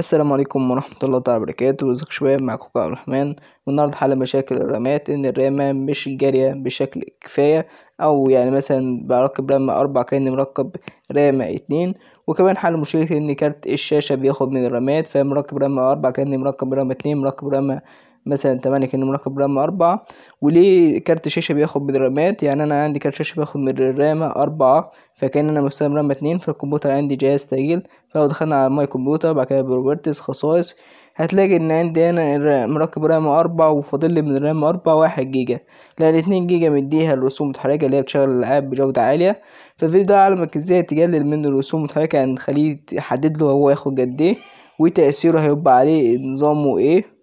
السلام عليكم ورحمة الله تعالى وبركاته ازيك شباب معاكم عبد الرحمن والنهاردة حل مشاكل الرامات ان الرامة مش جارية بشكل كفاية او يعني مثلا بركب رامة اربع كأني مركب رامة اتنين وكمان حل مشكلة ان كارت الشاشة بياخد من الرامات فمركب رامة اربع كأني مركب رامة اتنين مركب رامة مثلا 8 كان مركب رام 4 وليه كارت شاشة بياخد بالرامات يعني أنا عندي كارت شاشة بياخد من الرام 4 فكان أنا مستخدم رام 2 فالكمبيوتر عندي جهاز تقيل فلو دخلنا على ماي كمبيوتر بعد كده بروبرتس خصائص هتلاقي ان عندي انا مركب رام أربعة وفاضل لي من الرام أربعة واحد جيجا لان اتنين جيجا مديها الرسوم المتحركه اللي هي بتشغل الالعاب بجوده عاليه فالفيديو ده علمك ازاي تقلل من الرسوم المتحركه يعني تخليه تحدد له هو ياخد قد ايه وتاثيره هيبقى عليه نظامه ايه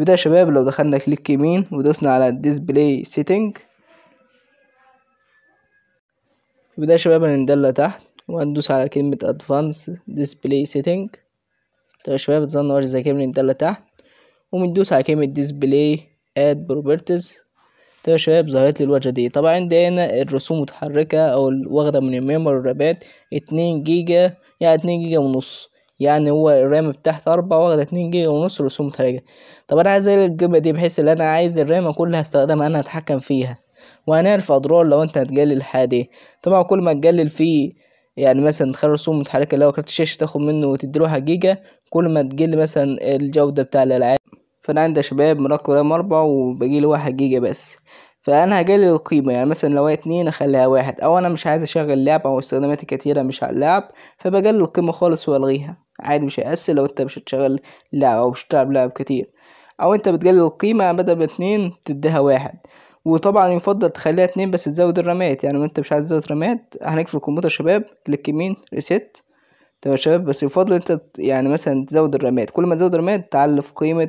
في يا شباب لو دخلنا كليك يمين ودوسنا على ديسبلاي سيتنج في يا شباب هنندل تحت وهندوس على كلمة ادفانس ديسبلاي سيتنج طيب يا شباب تظن وجه زي كده بندل تحت وبندوس على كلمة ديسبلاي اد بروبرتيز طيب يا شباب ظهرت لي الواجهة دي طبعا عندي هنا الرسوم متحركة او واخدة من الميموري الرابات اتنين جيجا يعني اتنين جيجا ونص يعني هو الرام بتاعت أربعة واخدة اتنين جيجا ونص رسوم تلاتة طب أنا عايز أقلل القيمة دي بحيث إن أنا عايز الرام كلها هستخدمها أنا أتحكم فيها وهنعرف أضرار لو أنت هتقلل حاجة دي طبعا كل ما تقلل فيه يعني مثلا تخلي رسوم متحركة اللي هو كارت الشاشة تاخد منه وتديله جيجا كل ما تقل مثلا الجودة بتاع الألعاب فأنا عندي يا شباب مركب رام أربعة وبجيلي واحد جيجا بس فانا هقلل القيمة يعني مثلا لو هي اتنين اخليها واحد او انا مش عايز اشغل لعب او استخداماتي كتيرة مش على اللعب فبقلل القيمة خالص والغيها عادي مش هيأثر لو انت مش هتشغل لعب او مش هتلعب لعب كتير او انت بتقلل القيمة بدل ما اتنين تديها واحد وطبعا يفضل تخليها اتنين بس تزود الرامات يعني وانت مش عايز تزود رامات هنقفل الكمبيوتر شباب كليك يمين ريسيت تمام يا شباب بس يفضل انت يعني مثلا تزود الرامات كل ما تزود الرامات تعلي في قيمة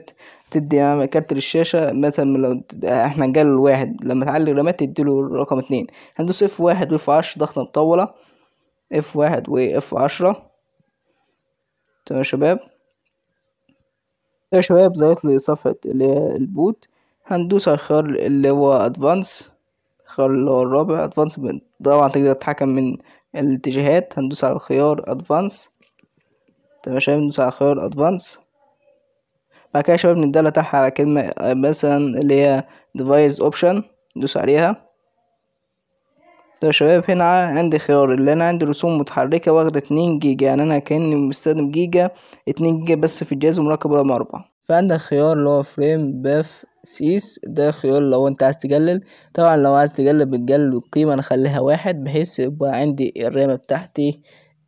تدي يعني كارت الشاشة مثلا لو احنا نجل الواحد لما تعلي الرامات تديله رقم اتنين هندوس اف واحد واف عشرة ضغطة مطولة اف واحد واف عشرة تمام يا شباب يا شباب ظهرت لي صفحة اللي هي البوت هندوس على الخيار اللي هو ادفانس الخيار اللي هو الرابع ادفانس طبعا تقدر تتحكم من الاتجاهات هندوس على الخيار ادفانس تمام شباب ندوس على خيار ادفانس بعد كده يا شباب نديلها تحت على كلمة آه، مثلا اللي هي device option ندوس عليها طيب يا شباب هنا عندي خيار اللي انا عندي رسوم متحركة واخدة اتنين جيجا يعني انا كأني مستخدم جيجا اتنين جيجا بس في الجهاز ومركب رقم اربعة فعندك خيار اللي هو فريم باث سيس ده خيار لو انت عايز تجلل طبعا لو عايز تجلل بتجلل القيمة انا خليها واحد بحيث يبقى عندي الرامة بتاعتي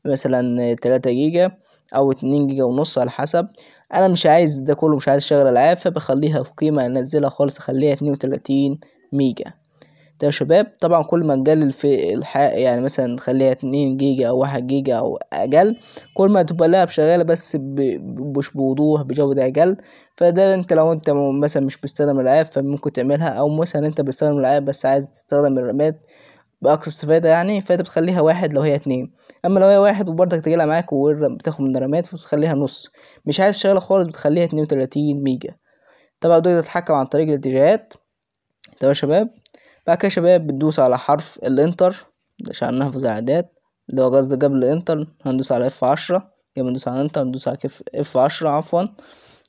مثلا تلاتة جيجا او اتنين جيجا ونص على حسب انا مش عايز ده كله مش عايز اشغل العاب بخليها القيمة انزلها خالص اخليها اتنين وتلاتين ميجا ده يا شباب طبعا كل ما تقلل في الحق يعني مثلا تخليها اتنين جيجا او واحد جيجا او اقل كل ما تبقى اللعب شغالة بس مش بوضوح بجودة اقل فده انت لو انت مثلا مش بتستخدم الالعاب فممكن تعملها او مثلا انت بتستخدم الالعاب بس عايز تستخدم الرامات باقصى استفادة يعني فانت بتخليها واحد لو هي اتنين اما لو هي واحد وبرضك تجيلها معاك وبتاخد من الرامات فتخليها نص مش عايز تشغلها خالص بتخليها اتنين وتلاتين ميجا طبعا دول تتحكم عن طريق الاتجاهات طيب يا شباب بعد كده يا شباب بتدوس على حرف الانتر عشان نحفظ اعداد اللي هو قصدي قبل الانتر هندوس على اف عشرة يبقى ندوس على انتر ندوس على كف اف عشرة عفوا طيب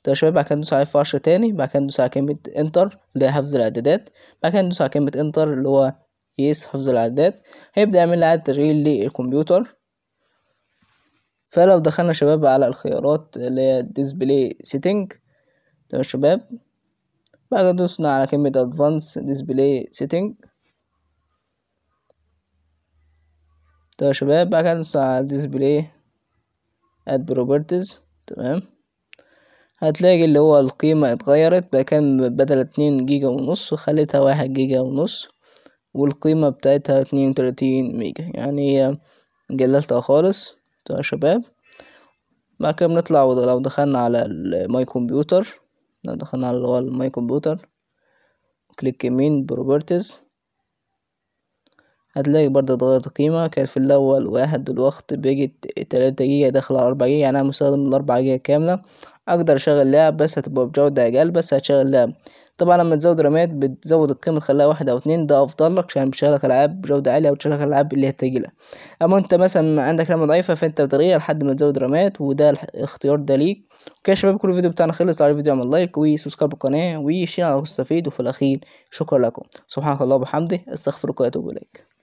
يا شباب بعد كده ندوس على اف عشرة تاني بعد كده ندوس على كلمة انتر اللي هي حفظ الاعدادات بعد كده ندوس على كلمة انتر اللي هو يس حفظ الاعدادات هيبدأ يعمل لي اعادة تشغيل للكمبيوتر فلو دخلنا شباب على الخيارات اللي هي ديسبلاي سيتنج تمام يا شباب بقى دوسنا على كلمة ادفانس ديسبلاي سيتنج طيب يا شباب بقى دوسنا على ديسبلاي اد بروبرتيز تمام هتلاقي اللي هو القيمة اتغيرت بقى كان بدل اتنين جيجا ونص خليتها واحد جيجا ونص والقيمة بتاعتها اتنين وتلاتين ميجا يعني هي قللتها خالص طيب يا شباب بعد كده بنطلع لو دخلنا على الماي كمبيوتر لو دخلنا على اللي هو الماي كمبيوتر كليك يمين بروبرتيز هتلاقي برضه اتغيرت القيمة كانت في الأول واحد دلوقتي بقت تلاتة جيجا داخل على أربعة جيجا يعني أنا مستخدم الأربعة جيجا كاملة أقدر أشغل لعب بس هتبقى بجودة أقل بس هتشغل لعب طبعا لما تزود رامات بتزود القيمة تخليها واحد أو اتنين ده أفضل لك عشان بتشغلك ألعاب بجودة عالية وتشغلك ألعاب اللي هي تقيلة أما أنت مثلا عندك رامة ضعيفة فأنت بتغير لحد ما تزود رامات وده الاختيار ده ليك اوكي يا شباب كل الفيديو بتاعنا خلص على الفيديو اعمل لايك وسبسكرايب القناة وشير على المستفيد وفي الأخير شكرا لكم سبحانك اللهم وبحمده استغفرك وأتوب إليك